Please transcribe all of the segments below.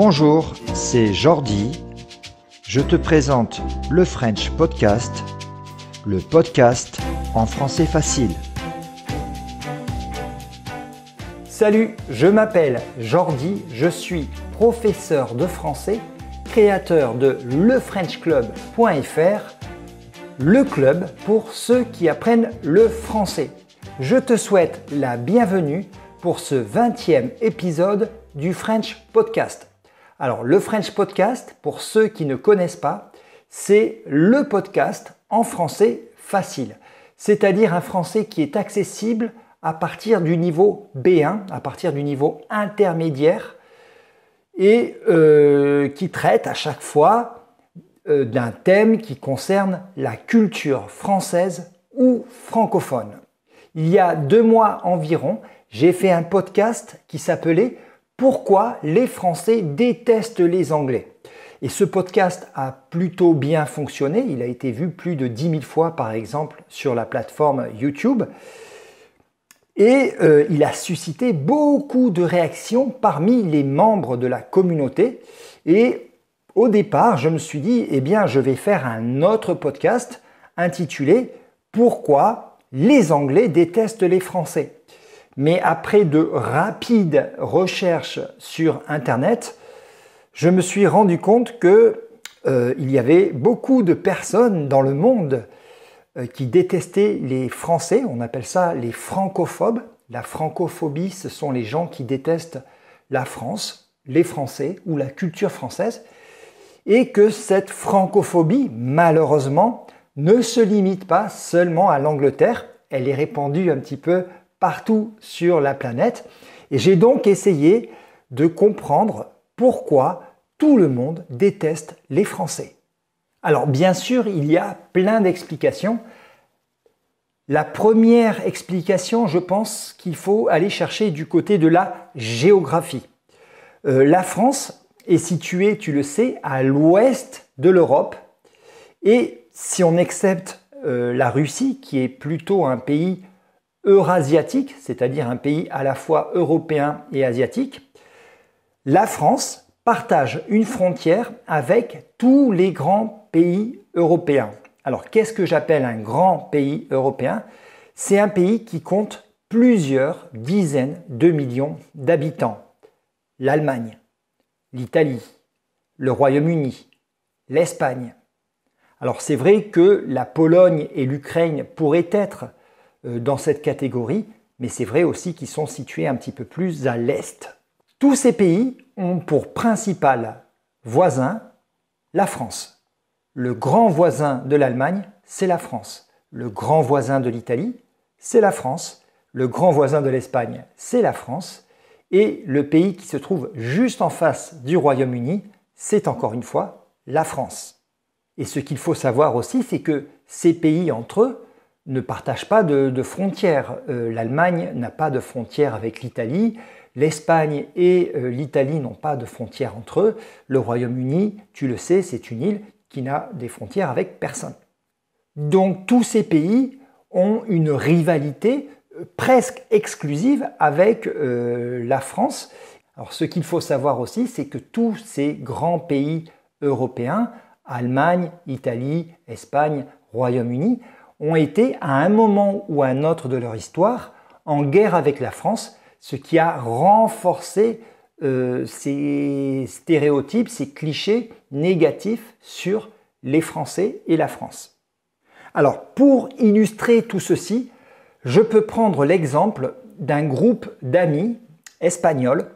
Bonjour, c'est Jordi. Je te présente le French Podcast, le podcast en français facile. Salut, je m'appelle Jordi, je suis professeur de français, créateur de lefrenchclub.fr, le club pour ceux qui apprennent le français. Je te souhaite la bienvenue pour ce 20e épisode du French Podcast. Alors, le French Podcast, pour ceux qui ne connaissent pas, c'est le podcast en français facile, c'est-à-dire un français qui est accessible à partir du niveau B1, à partir du niveau intermédiaire, et euh, qui traite à chaque fois euh, d'un thème qui concerne la culture française ou francophone. Il y a deux mois environ, j'ai fait un podcast qui s'appelait pourquoi les Français détestent les Anglais Et ce podcast a plutôt bien fonctionné. Il a été vu plus de 10 000 fois, par exemple, sur la plateforme YouTube. Et euh, il a suscité beaucoup de réactions parmi les membres de la communauté. Et au départ, je me suis dit, eh bien, je vais faire un autre podcast intitulé Pourquoi les Anglais détestent les Français mais après de rapides recherches sur Internet, je me suis rendu compte que euh, il y avait beaucoup de personnes dans le monde euh, qui détestaient les Français. On appelle ça les francophobes. La francophobie, ce sont les gens qui détestent la France, les Français ou la culture française. Et que cette francophobie, malheureusement, ne se limite pas seulement à l'Angleterre. Elle est répandue un petit peu partout sur la planète. Et j'ai donc essayé de comprendre pourquoi tout le monde déteste les Français. Alors bien sûr, il y a plein d'explications. La première explication, je pense qu'il faut aller chercher du côté de la géographie. Euh, la France est située, tu le sais, à l'ouest de l'Europe. Et si on accepte euh, la Russie, qui est plutôt un pays eurasiatique, c'est-à-dire un pays à la fois européen et asiatique, la France partage une frontière avec tous les grands pays européens. Alors qu'est-ce que j'appelle un grand pays européen C'est un pays qui compte plusieurs dizaines de millions d'habitants. L'Allemagne, l'Italie, le Royaume-Uni, l'Espagne. Alors c'est vrai que la Pologne et l'Ukraine pourraient être euh, dans cette catégorie, mais c'est vrai aussi qu'ils sont situés un petit peu plus à l'est. Tous ces pays ont pour principal voisin la France. Le grand voisin de l'Allemagne, c'est la France. Le grand voisin de l'Italie, c'est la France. Le grand voisin de l'Espagne, c'est la France. Et le pays qui se trouve juste en face du Royaume-Uni, c'est encore une fois la France. Et ce qu'il faut savoir aussi, c'est que ces pays entre eux ne partagent pas de, frontières. Euh, L'Allemagne n'a pas de frontières avec l'Italie, l'Espagne et euh, l'Italie n'ont pas de frontières entre eux, le Royaume-Uni, tu le sais, c'est une île qui n'a des frontières avec personne. Donc tous ces pays ont une rivalité euh, presque exclusive avec la France. Alors ce qu'il faut savoir aussi, c'est que tous ces grands pays européens, Allemagne, Italie, Espagne, Royaume-Uni, ont été à un moment ou à un autre de leur histoire en guerre avec la France, ce qui a renforcé euh, ces stéréotypes, ces clichés négatifs sur les Français et la France. Alors, pour illustrer tout ceci, je peux prendre l'exemple d'un groupe d'amis espagnols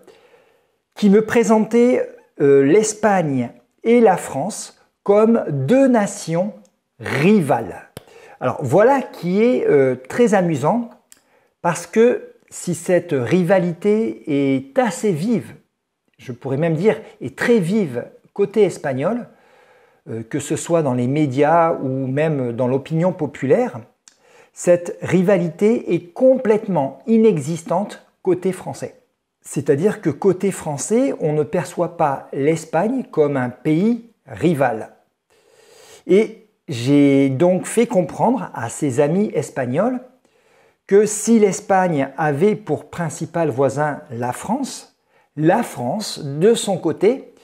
qui me présentaient euh, l'Espagne et la France comme deux nations rivales. Alors voilà qui est euh, très amusant parce que si cette rivalité est assez vive, je pourrais même dire est très vive côté espagnol, euh, que ce soit dans les médias ou même dans l'opinion populaire, cette rivalité est complètement inexistante côté français. C'est-à-dire que côté français, on ne perçoit pas l'Espagne comme un pays rival. Et j'ai donc fait comprendre à ses amis espagnols que si l'Espagne avait pour principal voisin la France, la France, de son côté,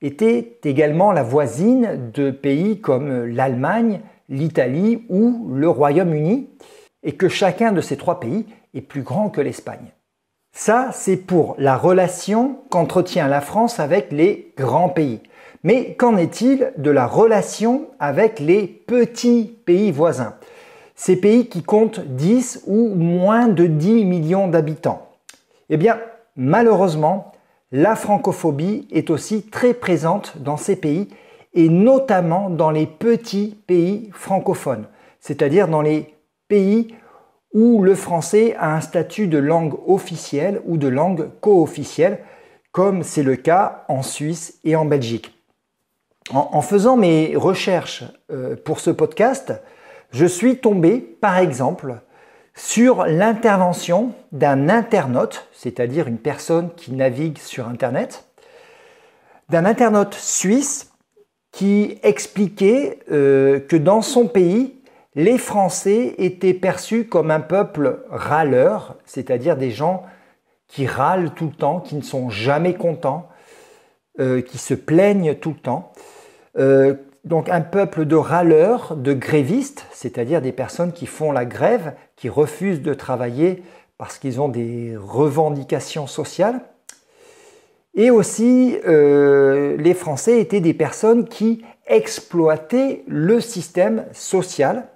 était également la voisine de pays comme l'Allemagne, l'Italie ou le Royaume-Uni, et que chacun de ces trois pays est plus grand que l'Espagne. Ça, c'est pour la relation qu'entretient la France avec les grands pays. Mais qu'en est-il de la relation avec les petits pays voisins Ces pays qui comptent 10 ou moins de 10 millions d'habitants. Eh bien, malheureusement, la francophobie est aussi très présente dans ces pays et notamment dans les petits pays francophones, c'est-à-dire dans les pays où le français a un statut de langue officielle ou de langue co-officielle, comme c'est le cas en Suisse et en Belgique en, faisant mes recherches euh, pour ce podcast, je suis tombé, par exemple, sur l'intervention d'un internaute, c'est-à-dire une personne qui navigue sur Internet, d'un internaute suisse qui expliquait euh, que dans son pays, les Français étaient perçus comme un peuple râleur, c'est-à-dire des gens qui râlent tout le temps, qui ne sont jamais contents, euh, qui se plaignent tout le temps. Euh, donc un peuple de râleurs, de grévistes, c'est-à-dire des personnes qui font la grève, qui refusent de travailler parce qu'ils ont des revendications sociales. Et aussi, euh, les Français étaient des personnes qui exploitaient le système social.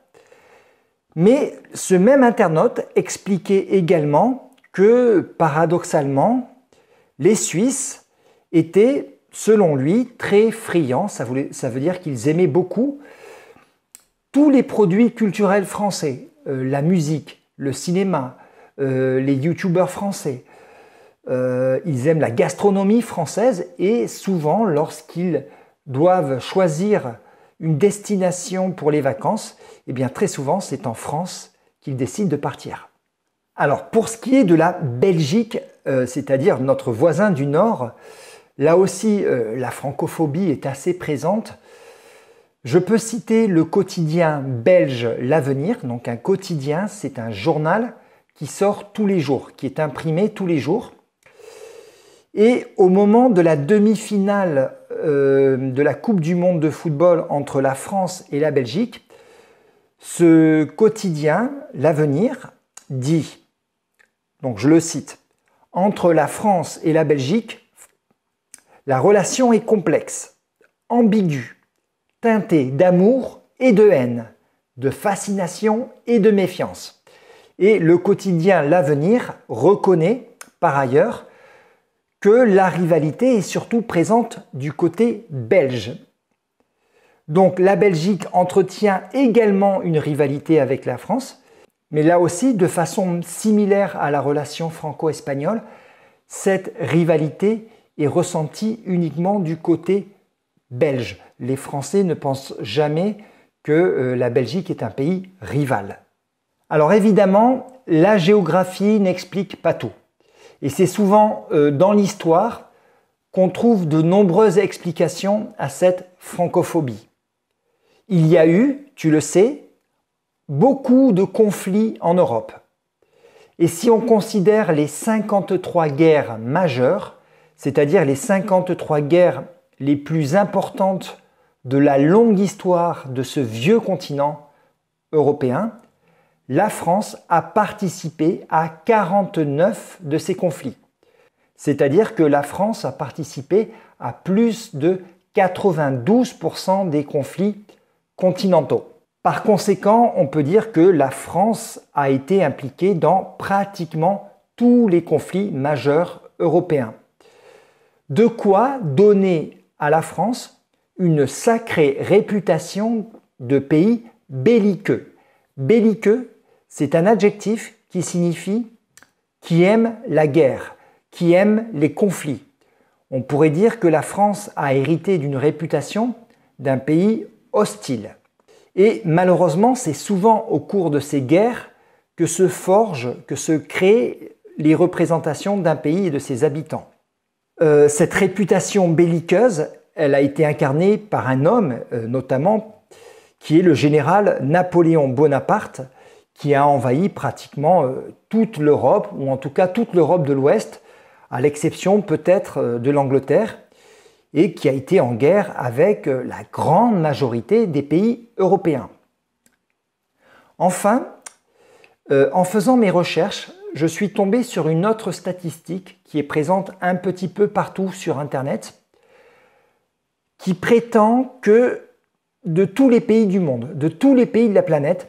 Mais ce même internaute expliquait également que, paradoxalement, les Suisses étaient selon lui, très friand, Ça, veut dire qu'ils aimaient beaucoup tous les produits culturels français, euh, la musique, le cinéma, euh, les youtubeurs français. Euh, ils aiment la gastronomie française et souvent, lorsqu'ils doivent choisir une destination pour les vacances, eh bien très souvent, c'est en France qu'ils décident de partir. Alors, pour ce qui est de la Belgique, c'est-à-dire notre voisin du Nord, Là aussi, euh, la francophobie est assez présente. Je peux citer le quotidien belge L'Avenir. Donc un quotidien, c'est un journal qui sort tous les jours, qui est imprimé tous les jours. Et au moment de la demi-finale euh, de la Coupe du Monde de football entre la France et la Belgique, ce quotidien, l'avenir, dit, donc je le cite, entre la France et la Belgique, la relation est complexe, ambiguë, teintée d'amour et de haine, de fascination et de méfiance. Et le quotidien L'avenir reconnaît, par ailleurs, que la rivalité est surtout présente du côté belge. Donc la Belgique entretient également une rivalité avec la France, mais là aussi de façon similaire à la relation franco-espagnole, cette rivalité est ressenti uniquement du côté belge. Les Français ne pensent jamais que euh, la Belgique est un pays rival. Alors évidemment, la géographie n'explique pas tout. Et c'est souvent euh, dans l'histoire qu'on trouve de nombreuses explications à cette francophobie. Il y a eu, tu le sais, beaucoup de conflits en Europe. Et si on considère les 53 guerres majeures, c'est-à-dire les 53 guerres les plus importantes de la longue histoire de ce vieux continent européen, la France a participé à 49 de ces conflits. C'est-à-dire que la France a participé à plus de 92% des conflits continentaux. Par conséquent, on peut dire que la France a été impliquée dans pratiquement tous les conflits majeurs européens. De quoi donner à la France une sacrée réputation de pays belliqueux. Belliqueux, c'est un adjectif qui signifie qui aime la guerre, qui aime les conflits. On pourrait dire que la France a hérité d'une réputation d'un pays hostile. Et malheureusement, c'est souvent au cours de ces guerres que se forgent, que se créent les représentations d'un pays et de ses habitants. Euh, cette réputation belliqueuse, elle a été incarnée par un homme, euh, notamment, qui est le général Napoléon Bonaparte, qui a envahi pratiquement euh, toute l'Europe, ou en tout cas toute l'Europe de l'Ouest, à l'exception peut-être de l'Angleterre, et qui a été en guerre avec la grande majorité des pays européens. Enfin, en faisant mes recherches, je suis tombé sur une autre statistique qui est présente un petit peu partout sur Internet, qui prétend que de tous les pays du monde, de tous les pays de la planète,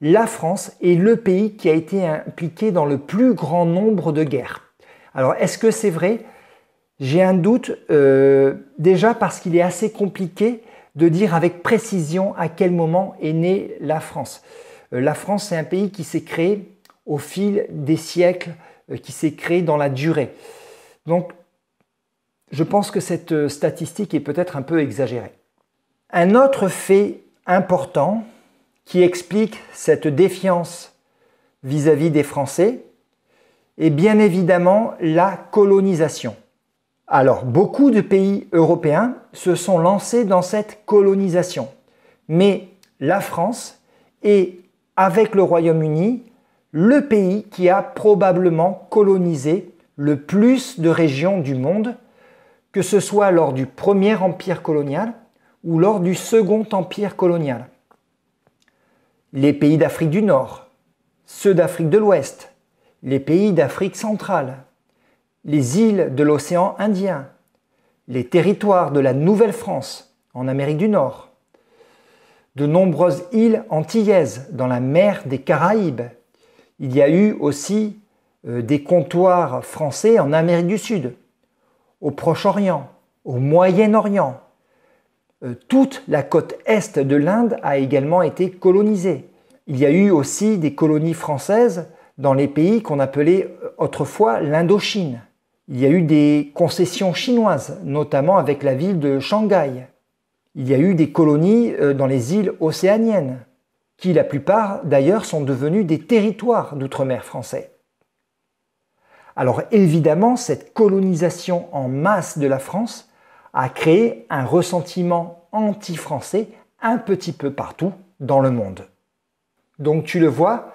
la France est le pays qui a été impliqué dans le plus grand nombre de guerres. Alors, est-ce que c'est vrai J'ai un doute, euh, déjà parce qu'il est assez compliqué de dire avec précision à quel moment est née la France. Euh, la France, c'est un pays qui s'est créé au fil des siècles euh, qui s'est créé dans la durée. Donc, je pense que cette euh, statistique est peut-être un peu exagérée. Un autre fait important qui explique cette défiance vis-à-vis des Français est bien évidemment la colonisation. Alors, beaucoup de pays européens se sont lancés dans cette colonisation, mais la France est, avec le Royaume-Uni, le pays qui a probablement colonisé le plus de régions du monde, que ce soit lors du premier empire colonial ou lors du second empire colonial. Les pays d'Afrique du Nord, ceux d'Afrique de l'Ouest, les pays d'Afrique centrale, les îles de l'océan Indien, les territoires de la Nouvelle-France en Amérique du Nord, de nombreuses îles antillaises dans la mer des Caraïbes il y a eu aussi euh, des comptoirs français en Amérique du Sud, au Proche-Orient, au Moyen-Orient. Euh, toute la côte est de l'Inde a également été colonisée. Il y a eu aussi des colonies françaises dans les pays qu'on appelait euh, autrefois l'Indochine. Il y a eu des concessions chinoises, notamment avec la ville de Shanghai. Il y a eu des colonies dans les îles océaniennes qui la plupart d'ailleurs sont devenus des territoires d'outre-mer français. Alors évidemment, cette colonisation en masse de la France a créé un ressentiment anti-français un petit peu partout dans le monde. Donc tu le vois,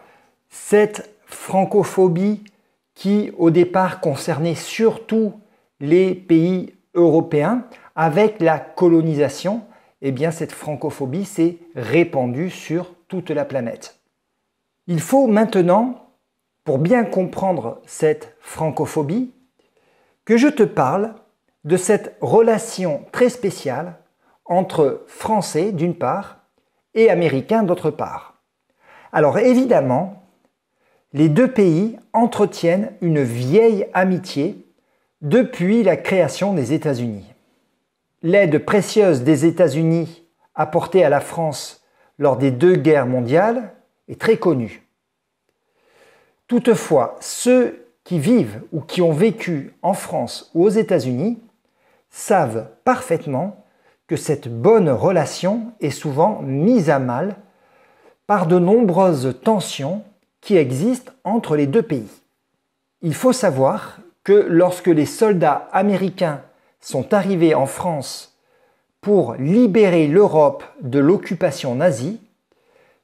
cette francophobie qui au départ concernait surtout les pays européens, avec la colonisation, eh bien cette francophobie s'est répandue sur toute la planète. Il faut maintenant, pour bien comprendre cette francophobie, que je te parle de cette relation très spéciale entre Français d'une part et Américains d'autre part. Alors évidemment, les deux pays entretiennent une vieille amitié depuis la création des États-Unis. L'aide précieuse des États-Unis apportée à la France lors des deux guerres mondiales est très connue. Toutefois, ceux qui vivent ou qui ont vécu en France ou aux États-Unis savent parfaitement que cette bonne relation est souvent mise à mal par de nombreuses tensions qui existent entre les deux pays. Il faut savoir que lorsque les soldats américains sont arrivés en France pour libérer l'Europe de l'occupation nazie,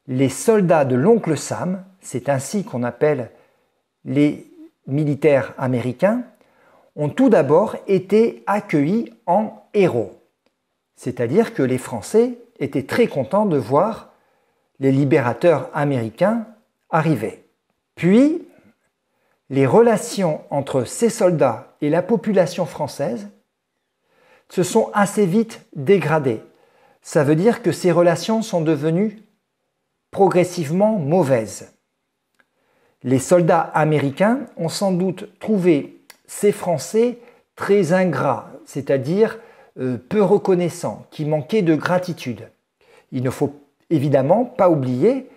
les soldats de l'oncle Sam, c'est ainsi qu'on appelle les militaires américains, ont tout d'abord été accueillis en héros. C'est-à-dire que les Français étaient très contents de voir les libérateurs américains arriver. Puis, les relations entre ces soldats et la population française se sont assez vite dégradées. Ça veut dire que ces relations sont devenues progressivement mauvaises. Les soldats américains ont sans doute trouvé ces Français très ingrats, c'est-à-dire euh, peu reconnaissants, qui manquaient de gratitude. Il ne faut évidemment pas oublier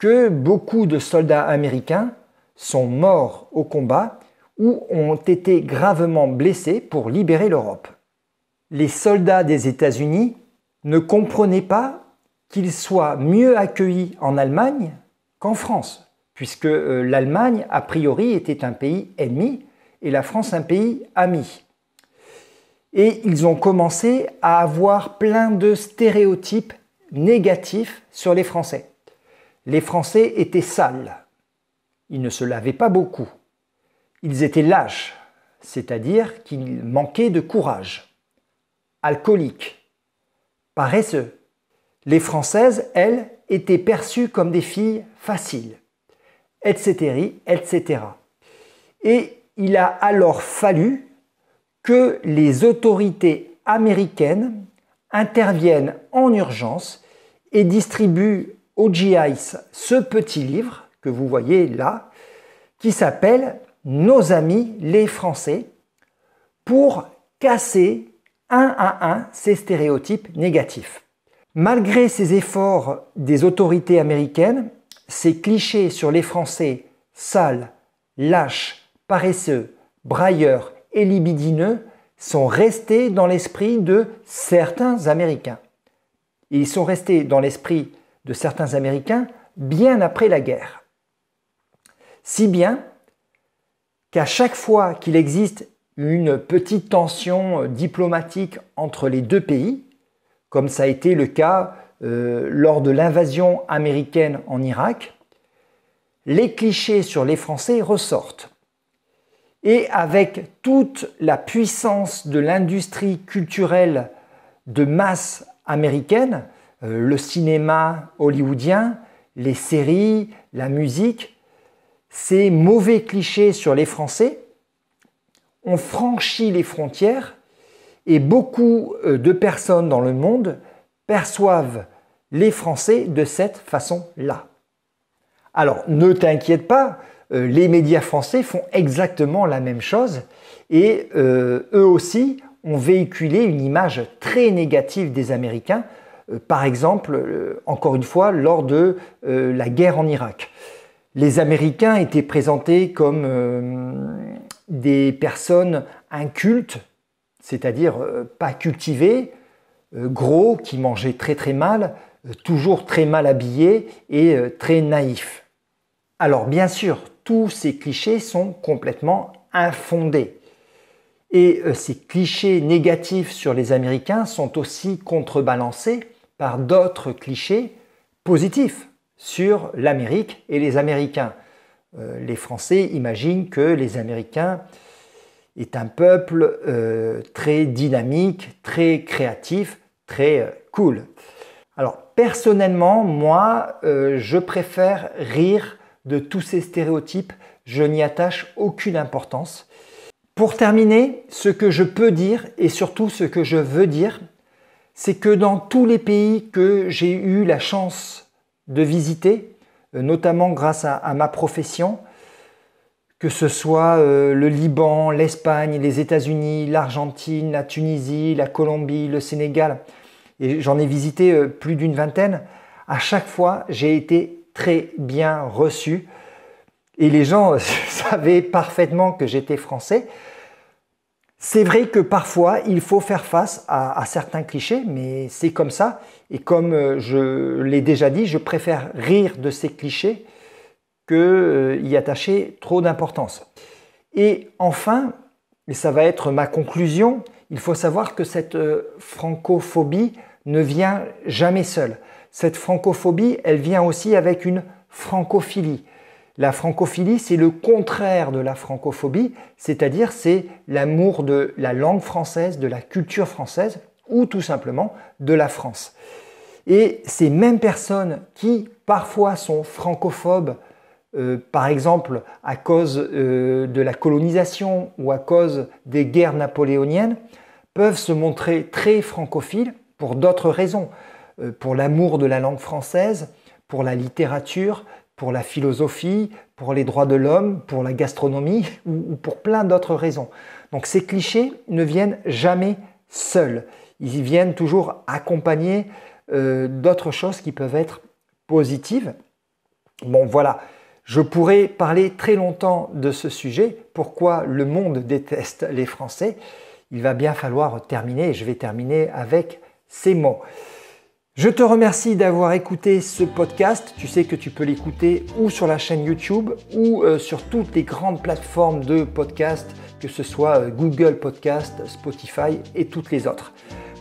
que beaucoup de soldats américains sont morts au combat ou ont été gravement blessés pour libérer l'Europe les soldats des États-Unis ne comprenaient pas qu'ils soient mieux accueillis en Allemagne qu'en France, puisque euh, l'Allemagne, a priori, était un pays ennemi et la France un pays ami. Et ils ont commencé à avoir plein de stéréotypes négatifs sur les Français. Les Français étaient sales. Ils ne se lavaient pas beaucoup. Ils étaient lâches, c'est-à-dire qu'ils manquaient de courage alcooliques, paresseux. Les Françaises, elles, étaient perçues comme des filles faciles, etc., etc. Et il a alors fallu que les autorités américaines interviennent en urgence et distribuent au GIs ce petit livre que vous voyez là, qui s'appelle Nos amis les Français, pour casser un à un ces stéréotypes négatifs. Malgré ces efforts des autorités américaines, ces clichés sur les Français sales, lâches, paresseux, brailleurs et libidineux sont restés dans l'esprit de certains Américains. Ils sont restés dans l'esprit de certains Américains bien après la guerre. Si bien qu'à chaque fois qu'il existe une petite tension euh, diplomatique entre les deux pays, comme ça a été le cas euh, lors de l'invasion américaine en Irak, les clichés sur les Français ressortent. Et avec toute la puissance de l'industrie culturelle de masse américaine, euh, le cinéma hollywoodien, les séries, la musique, ces mauvais clichés sur les Français on franchit les frontières et beaucoup euh, de personnes dans le monde perçoivent les Français de cette façon-là. Alors ne t'inquiète pas, euh, les médias français font exactement la même chose et euh, eux aussi ont véhiculé une image très négative des Américains, par exemple, encore une fois, lors de la guerre en Irak. Les Américains étaient présentés comme des personnes incultes, c'est-à-dire euh, pas cultivées, euh, gros, qui mangeaient très très mal, euh, toujours très mal habillés et très naïfs. Alors bien sûr, tous ces clichés sont complètement infondés. Et ces clichés négatifs sur les Américains sont aussi contrebalancés par d'autres clichés positifs sur l'Amérique et les Américains. Euh, les Français imaginent que les Américains est un peuple euh, très dynamique, très créatif, très euh, cool. Alors personnellement, moi, je préfère rire de tous ces stéréotypes, je n'y attache aucune importance. Pour terminer, ce que je peux dire et surtout ce que je veux dire, c'est que dans tous les pays que j'ai eu la chance de visiter, euh, notamment grâce à, ma profession, que ce soit euh, le Liban, l'Espagne, les États-Unis, l'Argentine, la Tunisie, la Colombie, le Sénégal. Et j'en ai visité euh, plus d'une vingtaine. À chaque fois, j'ai été très bien reçu. Et les gens savaient parfaitement que j'étais français. C'est vrai que parfois, il faut faire face à, certains clichés, mais c'est comme ça. Et comme euh, je l'ai déjà dit, je préfère rire de ces clichés qu'y euh, attacher trop d'importance. Et enfin, et ça va être ma conclusion, il faut savoir que cette euh, francophobie ne vient jamais seule. Cette francophobie, elle vient aussi avec une francophilie. La francophilie, c'est le contraire de la francophobie, c'est-à-dire c'est l'amour de la langue française, de la culture française, ou tout simplement de la France. Et ces mêmes personnes qui parfois sont francophobes, euh, par exemple à cause euh, de la colonisation ou à cause des guerres napoléoniennes, peuvent se montrer très francophiles pour d'autres raisons, euh, pour l'amour de la langue française, pour la littérature, pour la philosophie, pour les droits de l'homme, pour la gastronomie ou, pour plein d'autres raisons. Donc ces clichés ne viennent jamais seuls. Ils viennent toujours accompagner euh, d'autres choses qui peuvent être positives. Bon voilà, je pourrais parler très longtemps de ce sujet, pourquoi le monde déteste les Français. Il va bien falloir terminer, et je vais terminer avec ces mots. Je te remercie d'avoir écouté ce podcast. Tu sais que tu peux l'écouter ou sur la chaîne YouTube ou euh, sur toutes les grandes plateformes de podcast, que ce soit euh, Google Podcast, Spotify et toutes les autres.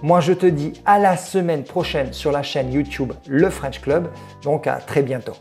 Moi, je te dis à la semaine prochaine sur la chaîne YouTube Le French Club. Donc, à très bientôt.